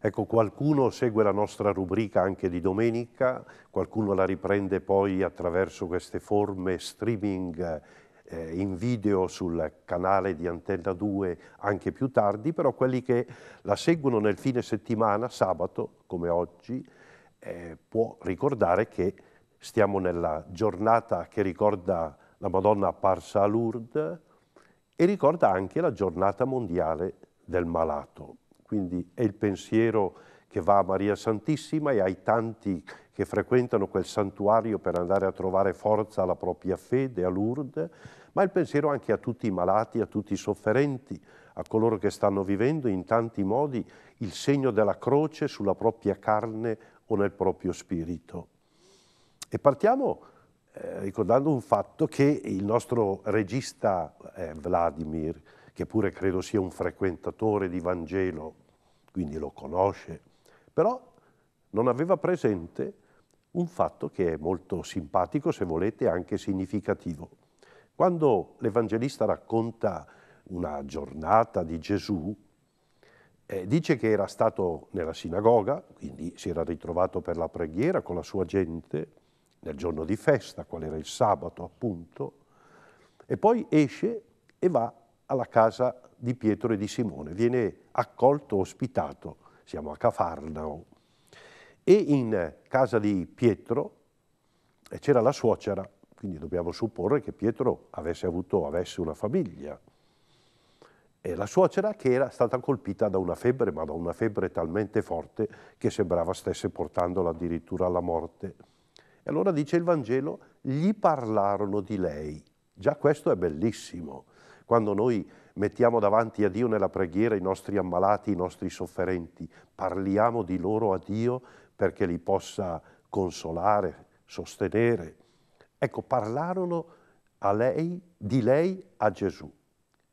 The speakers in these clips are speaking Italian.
Ecco, qualcuno segue la nostra rubrica anche di domenica, qualcuno la riprende poi attraverso queste forme streaming eh, in video sul canale di Antenna 2 anche più tardi, però quelli che la seguono nel fine settimana, sabato come oggi, eh, può ricordare che stiamo nella giornata che ricorda la Madonna apparsa a Lourdes e ricorda anche la giornata mondiale del malato. Quindi è il pensiero che va a Maria Santissima e ai tanti che frequentano quel santuario per andare a trovare forza alla propria fede, a Lourdes, ma il pensiero anche a tutti i malati, a tutti i sofferenti, a coloro che stanno vivendo in tanti modi il segno della croce sulla propria carne o nel proprio spirito. E partiamo eh, ricordando un fatto che il nostro regista eh, Vladimir, che pure credo sia un frequentatore di Vangelo, quindi lo conosce, però non aveva presente un fatto che è molto simpatico, se volete anche significativo. Quando l'Evangelista racconta una giornata di Gesù, eh, dice che era stato nella sinagoga, quindi si era ritrovato per la preghiera con la sua gente, nel giorno di festa, qual era il sabato appunto, e poi esce e va alla casa di Pietro e di Simone, viene accolto, ospitato, siamo a Cafarnao. E in casa di Pietro eh, c'era la suocera, quindi dobbiamo supporre che Pietro avesse, avuto, avesse una famiglia. E la suocera che era stata colpita da una febbre, ma da una febbre talmente forte che sembrava stesse portandola addirittura alla morte. E allora dice il Vangelo, gli parlarono di lei. Già questo è bellissimo, quando noi mettiamo davanti a Dio nella preghiera i nostri ammalati, i nostri sofferenti, parliamo di loro a Dio perché li possa consolare, sostenere. Ecco, parlarono lei, di lei a Gesù.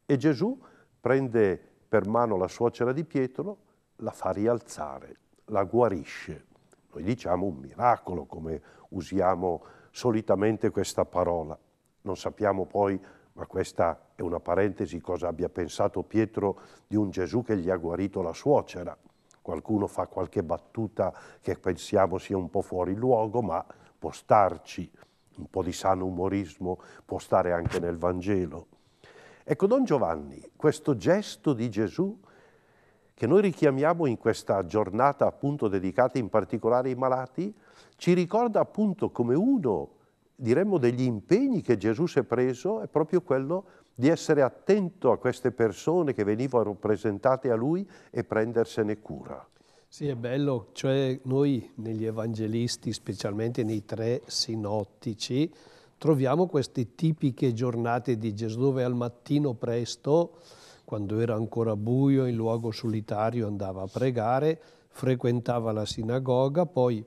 E Gesù prende per mano la suocera di Pietro, la fa rialzare, la guarisce. Noi diciamo un miracolo, come usiamo solitamente questa parola. Non sappiamo poi ma questa è una parentesi, cosa abbia pensato Pietro di un Gesù che gli ha guarito la suocera. Qualcuno fa qualche battuta che pensiamo sia un po' fuori luogo, ma può starci, un po' di sano umorismo può stare anche nel Vangelo. Ecco, Don Giovanni, questo gesto di Gesù che noi richiamiamo in questa giornata appunto dedicata in particolare ai malati, ci ricorda appunto come uno diremmo degli impegni che Gesù si è preso è proprio quello di essere attento a queste persone che venivano presentate a lui e prendersene cura. Sì, è bello, cioè noi negli evangelisti, specialmente nei tre sinottici, troviamo queste tipiche giornate di Gesù dove al mattino presto, quando era ancora buio, in luogo solitario andava a pregare, frequentava la sinagoga, poi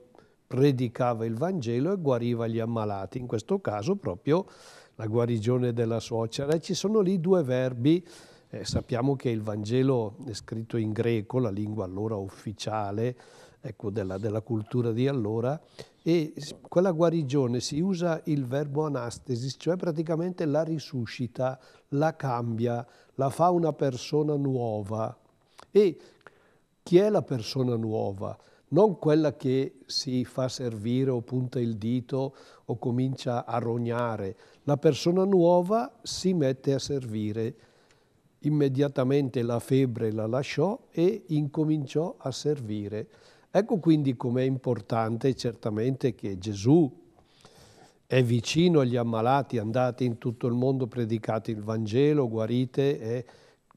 predicava il Vangelo e guariva gli ammalati, in questo caso proprio la guarigione della suocera. E ci sono lì due verbi, eh, sappiamo che il Vangelo è scritto in greco, la lingua allora ufficiale ecco, della, della cultura di allora, e quella guarigione si usa il verbo anastesis, cioè praticamente la risuscita, la cambia, la fa una persona nuova. E chi è la persona nuova? non quella che si fa servire o punta il dito o comincia a rognare. La persona nuova si mette a servire. Immediatamente la febbre la lasciò e incominciò a servire. Ecco quindi com'è importante certamente che Gesù è vicino agli ammalati, andate in tutto il mondo, predicate il Vangelo, guarite e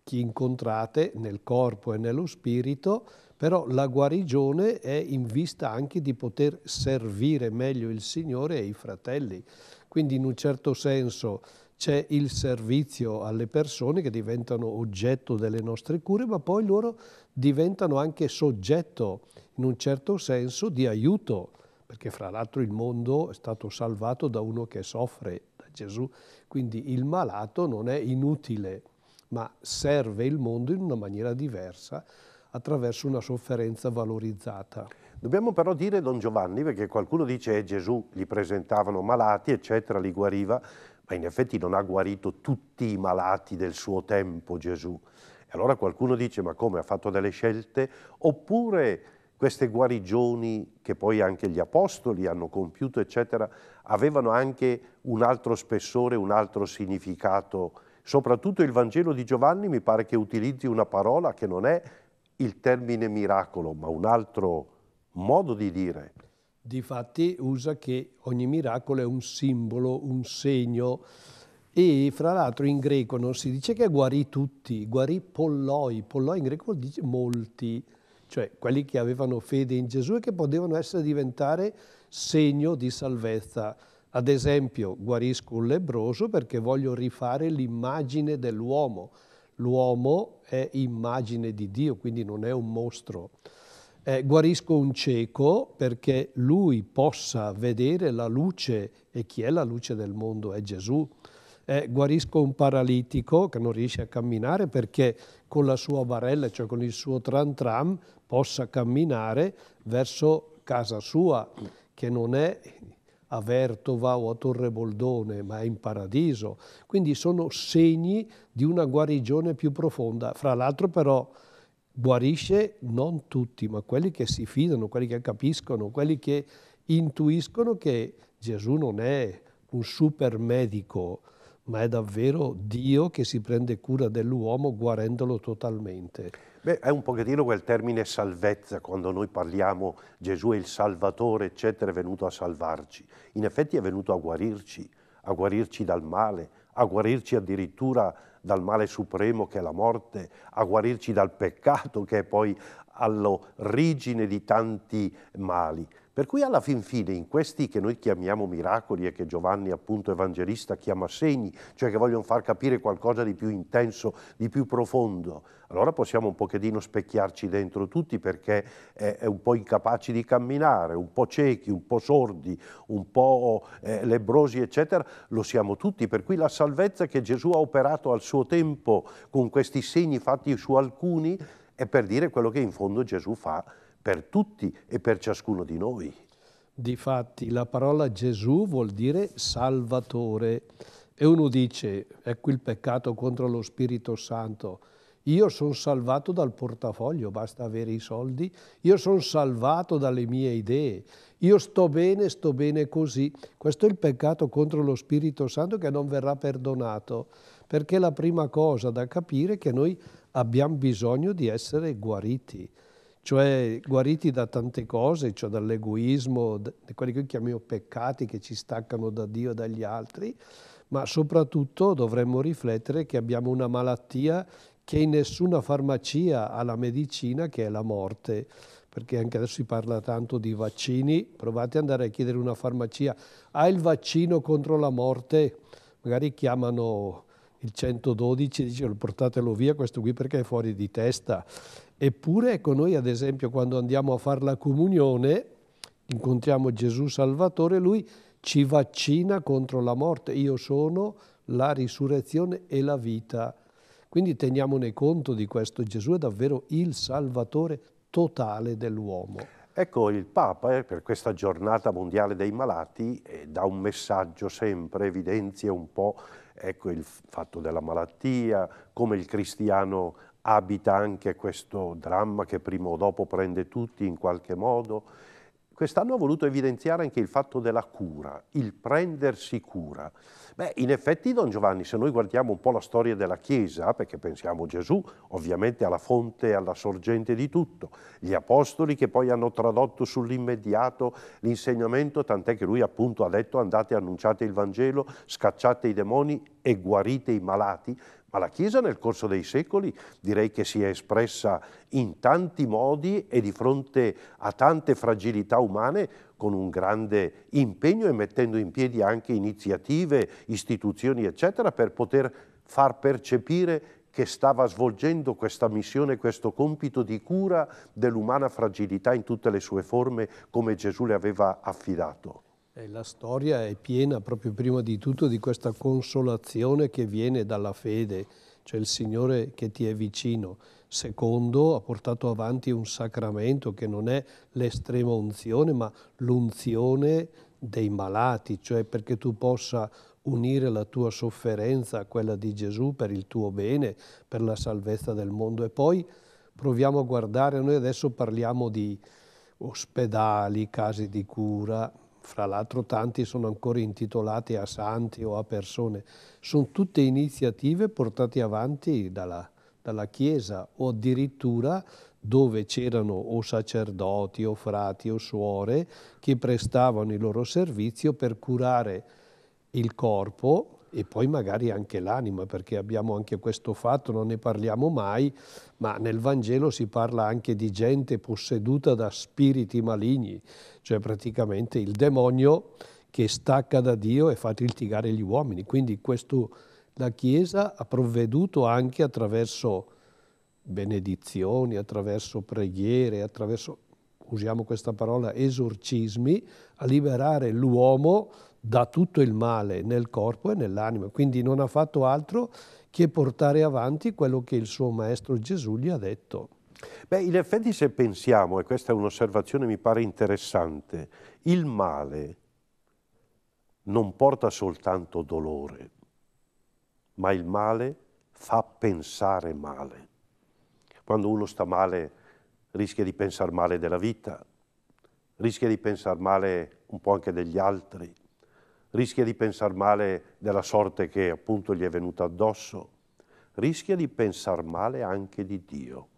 chi incontrate nel corpo e nello spirito, però la guarigione è in vista anche di poter servire meglio il Signore e i fratelli. Quindi in un certo senso c'è il servizio alle persone che diventano oggetto delle nostre cure, ma poi loro diventano anche soggetto, in un certo senso, di aiuto, perché fra l'altro il mondo è stato salvato da uno che soffre, da Gesù. Quindi il malato non è inutile, ma serve il mondo in una maniera diversa attraverso una sofferenza valorizzata. Dobbiamo però dire Don Giovanni, perché qualcuno dice eh, Gesù li presentavano malati, eccetera, li guariva, ma in effetti non ha guarito tutti i malati del suo tempo Gesù. E allora qualcuno dice ma come ha fatto delle scelte? Oppure queste guarigioni che poi anche gli apostoli hanno compiuto, eccetera, avevano anche un altro spessore, un altro significato. Soprattutto il Vangelo di Giovanni mi pare che utilizzi una parola che non è il termine miracolo, ma un altro modo di dire. Difatti usa che ogni miracolo è un simbolo, un segno e fra l'altro in greco non si dice che guarì tutti, guarì polloi, polloi in greco vuol dire molti, cioè quelli che avevano fede in Gesù e che potevano essere diventare segno di salvezza. Ad esempio guarisco un lebroso perché voglio rifare l'immagine dell'uomo, L'uomo è immagine di Dio, quindi non è un mostro. Eh, guarisco un cieco perché lui possa vedere la luce e chi è la luce del mondo è Gesù. Eh, guarisco un paralitico che non riesce a camminare perché con la sua barella, cioè con il suo tram tram, possa camminare verso casa sua, che non è a Vertova o a Torre Boldone, ma è in paradiso. Quindi sono segni di una guarigione più profonda. Fra l'altro però guarisce non tutti, ma quelli che si fidano, quelli che capiscono, quelli che intuiscono che Gesù non è un super medico, ma è davvero Dio che si prende cura dell'uomo guarendolo totalmente. Beh, è un pochettino quel termine salvezza, quando noi parliamo Gesù è il Salvatore, eccetera, è venuto a salvarci. In effetti è venuto a guarirci, a guarirci dal male, a guarirci addirittura dal male supremo che è la morte, a guarirci dal peccato che è poi all'origine di tanti mali. Per cui alla fin fine in questi che noi chiamiamo miracoli e che Giovanni appunto evangelista chiama segni, cioè che vogliono far capire qualcosa di più intenso, di più profondo, allora possiamo un pochettino specchiarci dentro tutti perché eh, è un po' incapaci di camminare, un po' ciechi, un po' sordi, un po' eh, lebrosi eccetera, lo siamo tutti, per cui la salvezza che Gesù ha operato al suo tempo con questi segni fatti su alcuni è per dire quello che in fondo Gesù fa per tutti e per ciascuno di noi. Difatti la parola Gesù vuol dire salvatore e uno dice, ecco il peccato contro lo Spirito Santo, io sono salvato dal portafoglio, basta avere i soldi, io sono salvato dalle mie idee, io sto bene, sto bene così. Questo è il peccato contro lo Spirito Santo che non verrà perdonato, perché la prima cosa da capire è che noi abbiamo bisogno di essere guariti cioè guariti da tante cose, cioè dall'egoismo, da quelli che io chiamo peccati che ci staccano da Dio e dagli altri, ma soprattutto dovremmo riflettere che abbiamo una malattia che in nessuna farmacia ha la medicina, che è la morte perché anche adesso si parla tanto di vaccini, provate ad andare a chiedere una farmacia, ha il vaccino contro la morte? Magari chiamano il 112 dice portatelo via questo qui perché è fuori di testa. Eppure ecco noi ad esempio quando andiamo a fare la comunione incontriamo Gesù Salvatore, lui ci vaccina contro la morte. Io sono la risurrezione e la vita. Quindi teniamone conto di questo. Gesù è davvero il Salvatore totale dell'uomo. Ecco, il Papa eh, per questa giornata mondiale dei malati eh, dà un messaggio sempre, evidenzia un po' ecco il fatto della malattia, come il cristiano abita anche questo dramma che prima o dopo prende tutti in qualche modo Quest'anno ha voluto evidenziare anche il fatto della cura, il prendersi cura. Beh, in effetti Don Giovanni, se noi guardiamo un po' la storia della Chiesa, perché pensiamo a Gesù, ovviamente alla fonte, e alla sorgente di tutto, gli apostoli che poi hanno tradotto sull'immediato l'insegnamento, tant'è che lui appunto ha detto andate annunciate il Vangelo, scacciate i demoni e guarite i malati, ma la Chiesa nel corso dei secoli direi che si è espressa in tanti modi e di fronte a tante fragilità umane con un grande impegno e mettendo in piedi anche iniziative, istituzioni eccetera per poter far percepire che stava svolgendo questa missione, questo compito di cura dell'umana fragilità in tutte le sue forme come Gesù le aveva affidato. Eh, la storia è piena proprio prima di tutto di questa consolazione che viene dalla fede, cioè il Signore che ti è vicino. Secondo, ha portato avanti un sacramento che non è l'estrema unzione, ma l'unzione dei malati, cioè perché tu possa unire la tua sofferenza a quella di Gesù per il tuo bene, per la salvezza del mondo. E poi proviamo a guardare, noi adesso parliamo di ospedali, casi di cura, fra l'altro tanti sono ancora intitolati a santi o a persone, sono tutte iniziative portate avanti dalla, dalla Chiesa o addirittura dove c'erano o sacerdoti o frati o suore che prestavano il loro servizio per curare il corpo e poi magari anche l'anima, perché abbiamo anche questo fatto, non ne parliamo mai, ma nel Vangelo si parla anche di gente posseduta da spiriti maligni, cioè praticamente il demonio che stacca da Dio e fa litigare gli uomini. Quindi questo, la Chiesa ha provveduto anche attraverso benedizioni, attraverso preghiere, attraverso, usiamo questa parola, esorcismi, a liberare l'uomo da tutto il male nel corpo e nell'anima, quindi non ha fatto altro che portare avanti quello che il suo maestro Gesù gli ha detto. Beh, in effetti se pensiamo, e questa è un'osservazione mi pare interessante, il male non porta soltanto dolore, ma il male fa pensare male. Quando uno sta male rischia di pensare male della vita, rischia di pensare male un po' anche degli altri, rischia di pensare male della sorte che appunto gli è venuta addosso, rischia di pensare male anche di Dio.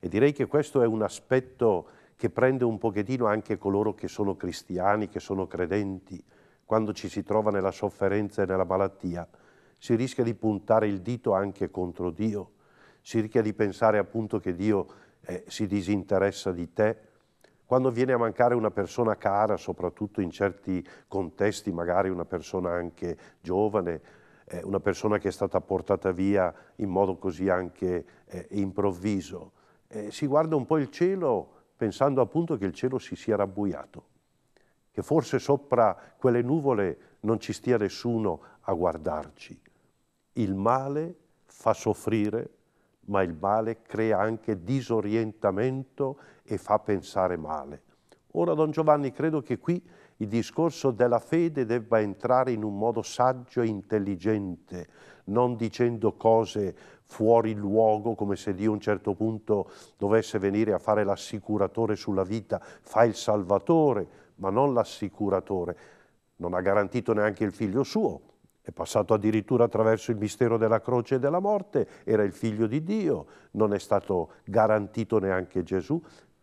E direi che questo è un aspetto che prende un pochettino anche coloro che sono cristiani, che sono credenti, quando ci si trova nella sofferenza e nella malattia, si rischia di puntare il dito anche contro Dio, si rischia di pensare appunto che Dio eh, si disinteressa di te, quando viene a mancare una persona cara, soprattutto in certi contesti, magari una persona anche giovane, eh, una persona che è stata portata via in modo così anche eh, improvviso. Eh, si guarda un po' il cielo pensando appunto che il cielo si sia rabbuiato, che forse sopra quelle nuvole non ci stia nessuno a guardarci. Il male fa soffrire, ma il male crea anche disorientamento e fa pensare male. Ora, Don Giovanni, credo che qui il discorso della fede debba entrare in un modo saggio e intelligente, non dicendo cose fuori luogo, come se Dio a un certo punto dovesse venire a fare l'assicuratore sulla vita, fa il salvatore, ma non l'assicuratore. Non ha garantito neanche il figlio suo, è passato addirittura attraverso il mistero della croce e della morte, era il figlio di Dio, non è stato garantito neanche Gesù,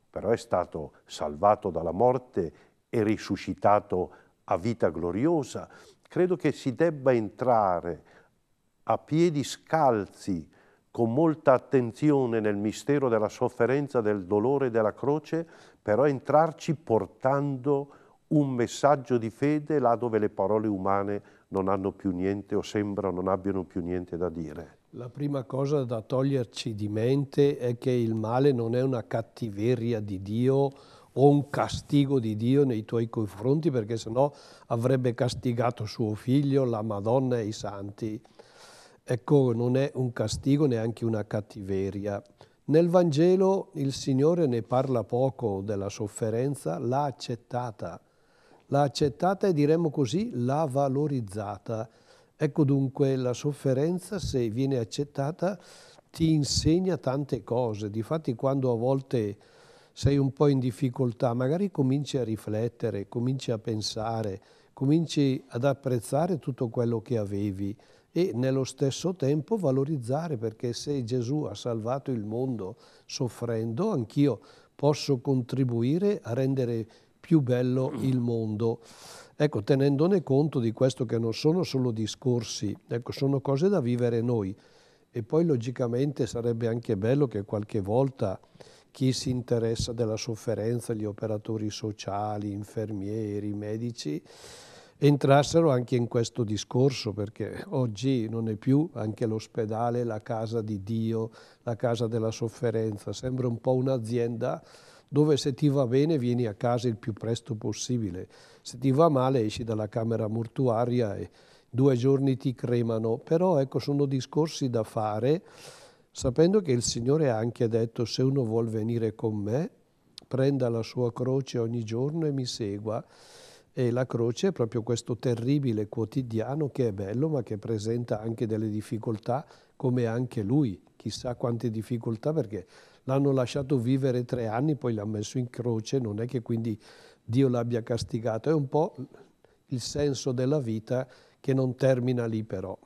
però è stato salvato dalla morte e risuscitato a vita gloriosa. Credo che si debba entrare a piedi scalzi, con molta attenzione nel mistero della sofferenza, del dolore e della croce, però entrarci portando un messaggio di fede là dove le parole umane non hanno più niente o sembrano non abbiano più niente da dire. La prima cosa da toglierci di mente è che il male non è una cattiveria di Dio o un castigo di Dio nei tuoi confronti, perché sennò avrebbe castigato suo figlio, la Madonna e i santi. Ecco, non è un castigo neanche una cattiveria. Nel Vangelo il Signore ne parla poco della sofferenza, l'ha accettata l'ha accettata e diremmo così l'ha valorizzata. Ecco dunque la sofferenza, se viene accettata, ti insegna tante cose. Difatti quando a volte sei un po' in difficoltà, magari cominci a riflettere, cominci a pensare, cominci ad apprezzare tutto quello che avevi e nello stesso tempo valorizzare perché se Gesù ha salvato il mondo soffrendo, anch'io posso contribuire a rendere più più bello mm. il mondo. Ecco, tenendone conto di questo che non sono solo discorsi, ecco, sono cose da vivere noi. E poi logicamente sarebbe anche bello che qualche volta chi si interessa della sofferenza, gli operatori sociali, infermieri, medici, entrassero anche in questo discorso, perché oggi non è più anche l'ospedale la casa di Dio, la casa della sofferenza, sembra un po' un'azienda dove se ti va bene vieni a casa il più presto possibile, se ti va male esci dalla camera mortuaria e due giorni ti cremano, però ecco sono discorsi da fare sapendo che il Signore ha anche detto se uno vuol venire con me prenda la sua croce ogni giorno e mi segua. E la croce è proprio questo terribile quotidiano che è bello ma che presenta anche delle difficoltà come anche lui, chissà quante difficoltà perché l'hanno lasciato vivere tre anni, poi l'ha messo in croce, non è che quindi Dio l'abbia castigato, è un po' il senso della vita che non termina lì però.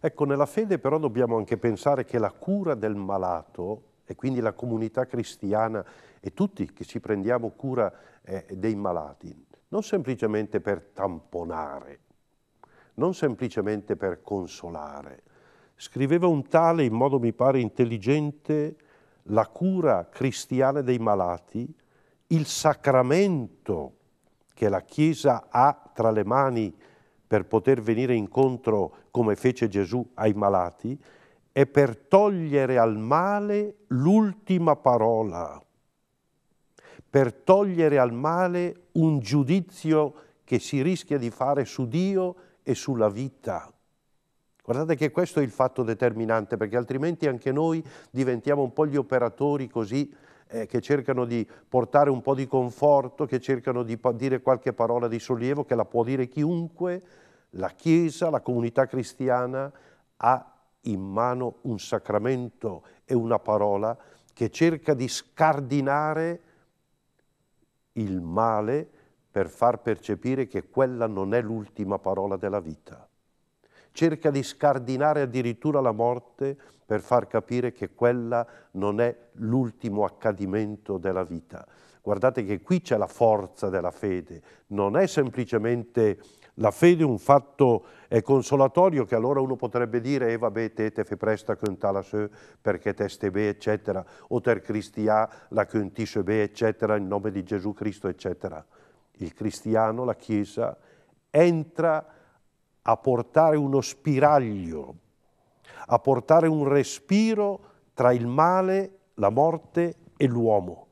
Ecco, nella fede però dobbiamo anche pensare che la cura del malato e quindi la comunità cristiana e tutti che ci prendiamo cura eh, dei malati, non semplicemente per tamponare, non semplicemente per consolare. Scriveva un tale in modo mi pare intelligente la cura cristiana dei malati, il sacramento che la Chiesa ha tra le mani per poter venire incontro come fece Gesù ai malati, è per togliere al male l'ultima parola, per togliere al male un giudizio che si rischia di fare su Dio e sulla vita. Guardate che questo è il fatto determinante, perché altrimenti anche noi diventiamo un po' gli operatori così eh, che cercano di portare un po' di conforto, che cercano di dire qualche parola di sollievo, che la può dire chiunque, la Chiesa, la comunità cristiana ha in mano un sacramento e una parola che cerca di scardinare il male per far percepire che quella non è l'ultima parola della vita cerca di scardinare addirittura la morte per far capire che quella non è l'ultimo accadimento della vita. Guardate che qui c'è la forza della fede, non è semplicemente la fede un fatto consolatorio che allora uno potrebbe dire e eh, vabbè te te fai presto a cantare se perché te ste be eccetera o ter cristià la cantisce be eccetera in nome di Gesù Cristo eccetera. Il cristiano, la Chiesa, entra a portare uno spiraglio, a portare un respiro tra il male, la morte e l'uomo,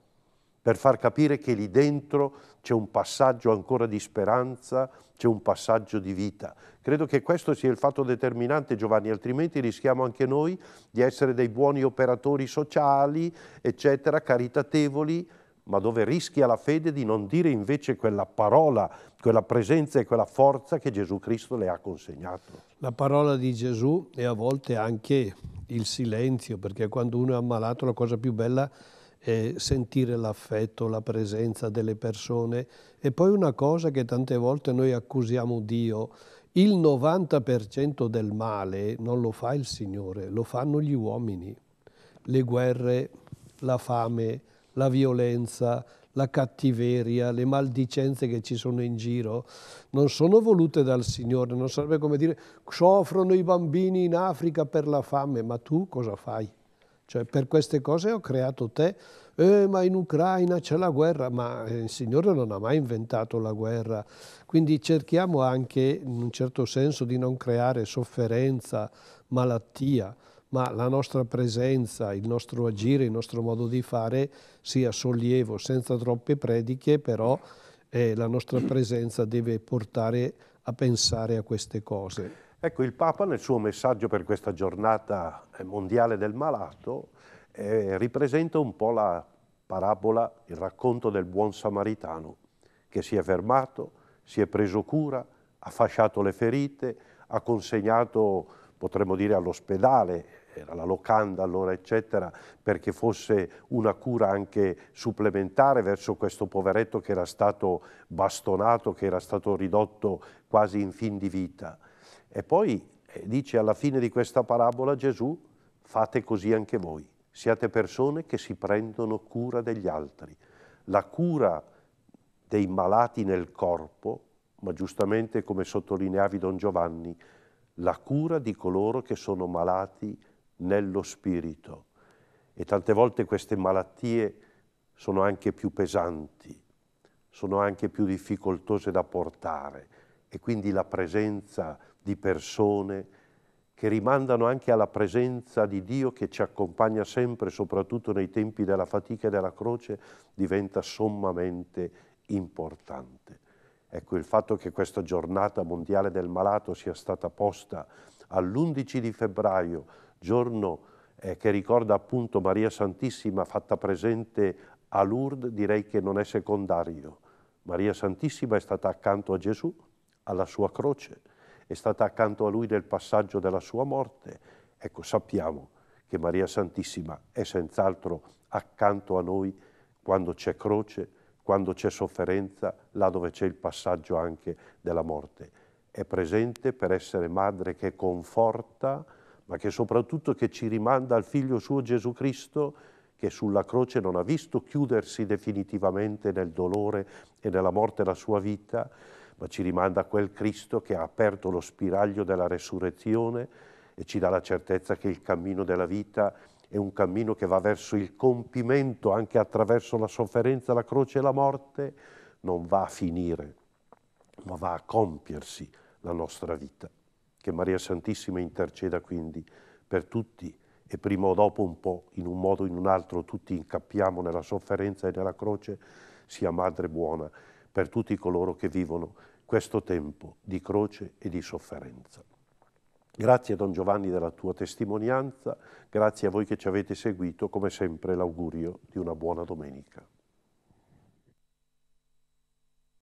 per far capire che lì dentro c'è un passaggio ancora di speranza, c'è un passaggio di vita. Credo che questo sia il fatto determinante, Giovanni, altrimenti rischiamo anche noi di essere dei buoni operatori sociali, eccetera, caritatevoli, ma dove rischia la fede di non dire invece quella parola, quella presenza e quella forza che Gesù Cristo le ha consegnato. La parola di Gesù e a volte anche il silenzio, perché quando uno è ammalato la cosa più bella è sentire l'affetto, la presenza delle persone. E poi una cosa che tante volte noi accusiamo Dio, il 90% del male non lo fa il Signore, lo fanno gli uomini. Le guerre, la fame, la violenza, la cattiveria, le maldicenze che ci sono in giro, non sono volute dal Signore, non sarebbe come dire soffrono i bambini in Africa per la fame, ma tu cosa fai? Cioè per queste cose ho creato te, eh, ma in Ucraina c'è la guerra, ma eh, il Signore non ha mai inventato la guerra, quindi cerchiamo anche in un certo senso di non creare sofferenza, malattia, ma la nostra presenza, il nostro agire, il nostro modo di fare sia sollievo, senza troppe prediche, però eh, la nostra presenza deve portare a pensare a queste cose. Ecco, il Papa nel suo messaggio per questa giornata eh, mondiale del malato eh, ripresenta un po' la parabola, il racconto del buon samaritano che si è fermato, si è preso cura, ha fasciato le ferite, ha consegnato potremmo dire all'ospedale, era la locanda allora eccetera, perché fosse una cura anche supplementare verso questo poveretto che era stato bastonato, che era stato ridotto quasi in fin di vita. E poi eh, dice alla fine di questa parabola Gesù, fate così anche voi, siate persone che si prendono cura degli altri. La cura dei malati nel corpo, ma giustamente come sottolineavi Don Giovanni, la cura di coloro che sono malati nello spirito. E tante volte queste malattie sono anche più pesanti, sono anche più difficoltose da portare e quindi la presenza di persone che rimandano anche alla presenza di Dio che ci accompagna sempre, soprattutto nei tempi della fatica e della croce, diventa sommamente importante. Ecco, il fatto che questa giornata mondiale del malato sia stata posta all'11 di febbraio, giorno eh, che ricorda appunto Maria Santissima fatta presente a Lourdes, direi che non è secondario. Maria Santissima è stata accanto a Gesù, alla sua croce, è stata accanto a lui nel passaggio della sua morte. Ecco, sappiamo che Maria Santissima è senz'altro accanto a noi quando c'è croce, quando c'è sofferenza, là dove c'è il passaggio anche della morte. È presente per essere madre che conforta, ma che soprattutto che ci rimanda al figlio suo Gesù Cristo, che sulla croce non ha visto chiudersi definitivamente nel dolore e nella morte la sua vita, ma ci rimanda a quel Cristo che ha aperto lo spiraglio della resurrezione e ci dà la certezza che il cammino della vita è è un cammino che va verso il compimento anche attraverso la sofferenza, la croce e la morte, non va a finire, ma va a compiersi la nostra vita. Che Maria Santissima interceda quindi per tutti e prima o dopo un po', in un modo o in un altro, tutti incappiamo nella sofferenza e nella croce, sia Madre buona per tutti coloro che vivono questo tempo di croce e di sofferenza. Grazie Don Giovanni della tua testimonianza, grazie a voi che ci avete seguito, come sempre l'augurio di una buona domenica.